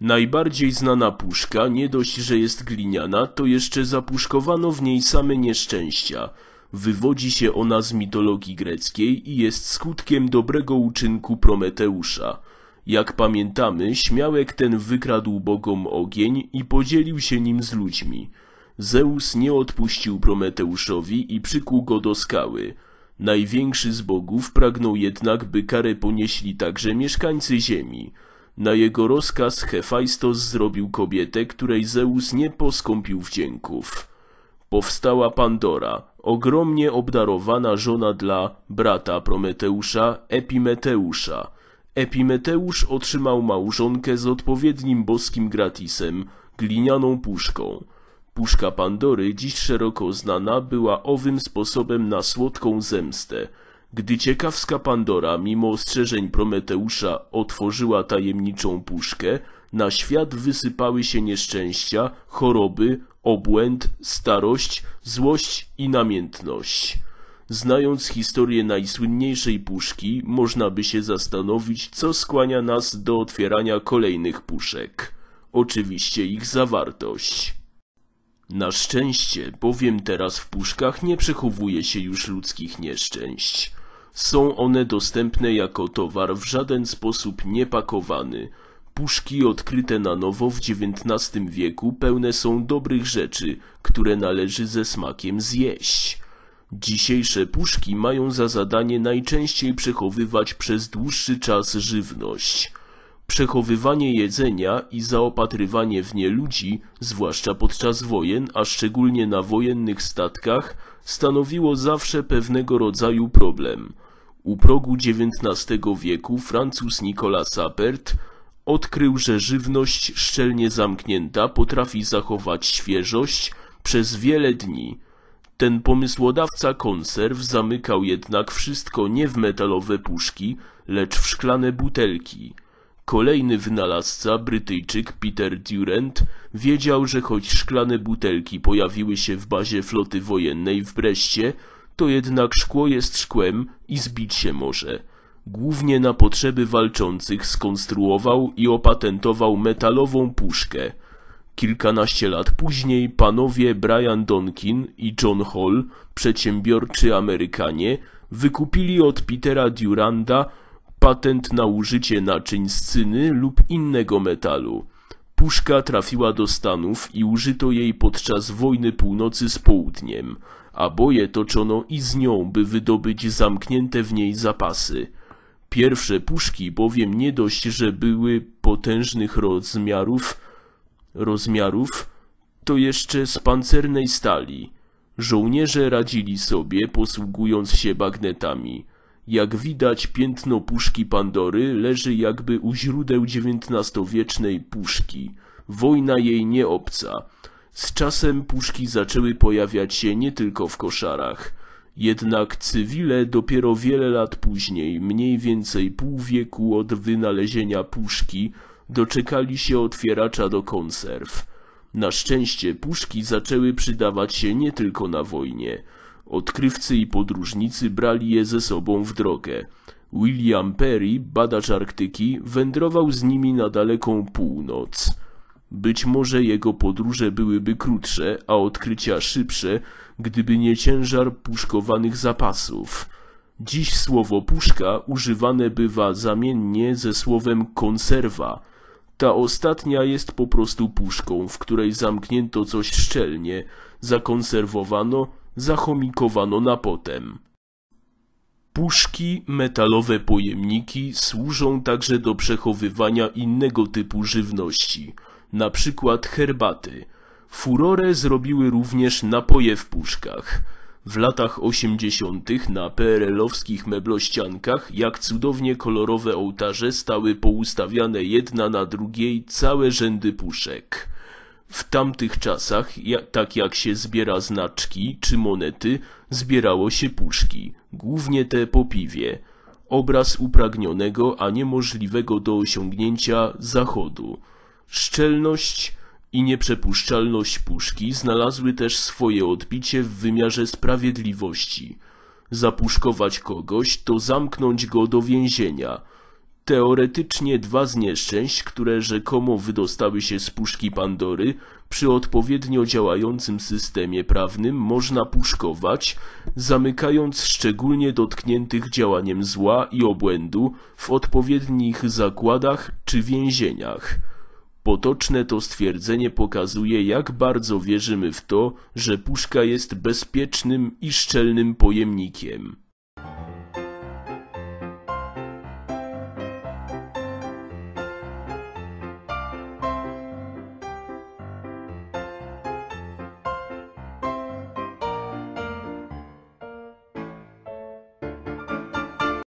Najbardziej znana puszka, nie dość, że jest gliniana, to jeszcze zapuszkowano w niej same nieszczęścia. Wywodzi się ona z mitologii greckiej i jest skutkiem dobrego uczynku Prometeusza. Jak pamiętamy, śmiałek ten wykradł bogom ogień i podzielił się nim z ludźmi. Zeus nie odpuścił Prometeuszowi i przykuł go do skały. Największy z bogów pragnął jednak, by karę ponieśli także mieszkańcy ziemi – na jego rozkaz Hefajstos zrobił kobietę, której Zeus nie poskąpił wdzięków. Powstała Pandora, ogromnie obdarowana żona dla brata Prometeusza, Epimeteusza. Epimeteusz otrzymał małżonkę z odpowiednim boskim gratisem, glinianą puszką. Puszka Pandory, dziś szeroko znana, była owym sposobem na słodką zemstę – gdy ciekawska Pandora, mimo ostrzeżeń Prometeusza, otworzyła tajemniczą puszkę, na świat wysypały się nieszczęścia, choroby, obłęd, starość, złość i namiętność. Znając historię najsłynniejszej puszki, można by się zastanowić, co skłania nas do otwierania kolejnych puszek. Oczywiście ich zawartość. Na szczęście, bowiem teraz w puszkach nie przechowuje się już ludzkich nieszczęść. Są one dostępne jako towar w żaden sposób niepakowany. Puszki odkryte na nowo w XIX wieku pełne są dobrych rzeczy, które należy ze smakiem zjeść. Dzisiejsze puszki mają za zadanie najczęściej przechowywać przez dłuższy czas żywność. Przechowywanie jedzenia i zaopatrywanie w nie ludzi, zwłaszcza podczas wojen, a szczególnie na wojennych statkach, stanowiło zawsze pewnego rodzaju problem. U progu XIX wieku Francuz Nicolas Appert odkrył, że żywność szczelnie zamknięta potrafi zachować świeżość przez wiele dni. Ten pomysłodawca konserw zamykał jednak wszystko nie w metalowe puszki, lecz w szklane butelki. Kolejny wynalazca, Brytyjczyk Peter Durant, wiedział, że choć szklane butelki pojawiły się w bazie floty wojennej w Breście, to jednak szkło jest szkłem i zbić się może. Głównie na potrzeby walczących skonstruował i opatentował metalową puszkę. Kilkanaście lat później panowie Brian Donkin i John Hall, przedsiębiorczy Amerykanie, wykupili od Petera Duranda patent na użycie naczyń z cyny lub innego metalu. Puszka trafiła do Stanów i użyto jej podczas wojny północy z południem, a boje toczono i z nią, by wydobyć zamknięte w niej zapasy. Pierwsze puszki bowiem nie dość, że były potężnych rozmiarów, rozmiarów, to jeszcze z pancernej stali. Żołnierze radzili sobie, posługując się bagnetami. Jak widać piętno puszki Pandory leży jakby u źródeł XIX-wiecznej puszki. Wojna jej nie obca. Z czasem puszki zaczęły pojawiać się nie tylko w koszarach. Jednak cywile dopiero wiele lat później, mniej więcej pół wieku od wynalezienia puszki, doczekali się otwieracza do konserw. Na szczęście puszki zaczęły przydawać się nie tylko na wojnie. Odkrywcy i podróżnicy brali je ze sobą w drogę. William Perry, badacz Arktyki, wędrował z nimi na daleką północ. Być może jego podróże byłyby krótsze, a odkrycia szybsze, gdyby nie ciężar puszkowanych zapasów. Dziś słowo puszka używane bywa zamiennie ze słowem konserwa. Ta ostatnia jest po prostu puszką, w której zamknięto coś szczelnie, zakonserwowano zachomikowano na potem. Puszki, metalowe pojemniki służą także do przechowywania innego typu żywności, na przykład herbaty. Furorę zrobiły również napoje w puszkach. W latach 80. na PRL-owskich meblościankach, jak cudownie kolorowe ołtarze, stały poustawiane jedna na drugiej całe rzędy puszek. W tamtych czasach, tak jak się zbiera znaczki czy monety, zbierało się puszki, głównie te po piwie. Obraz upragnionego, a niemożliwego do osiągnięcia zachodu. Szczelność i nieprzepuszczalność puszki znalazły też swoje odbicie w wymiarze sprawiedliwości. Zapuszkować kogoś to zamknąć go do więzienia – Teoretycznie dwa z nieszczęść, które rzekomo wydostały się z puszki Pandory, przy odpowiednio działającym systemie prawnym można puszkować, zamykając szczególnie dotkniętych działaniem zła i obłędu w odpowiednich zakładach czy więzieniach. Potoczne to stwierdzenie pokazuje, jak bardzo wierzymy w to, że puszka jest bezpiecznym i szczelnym pojemnikiem.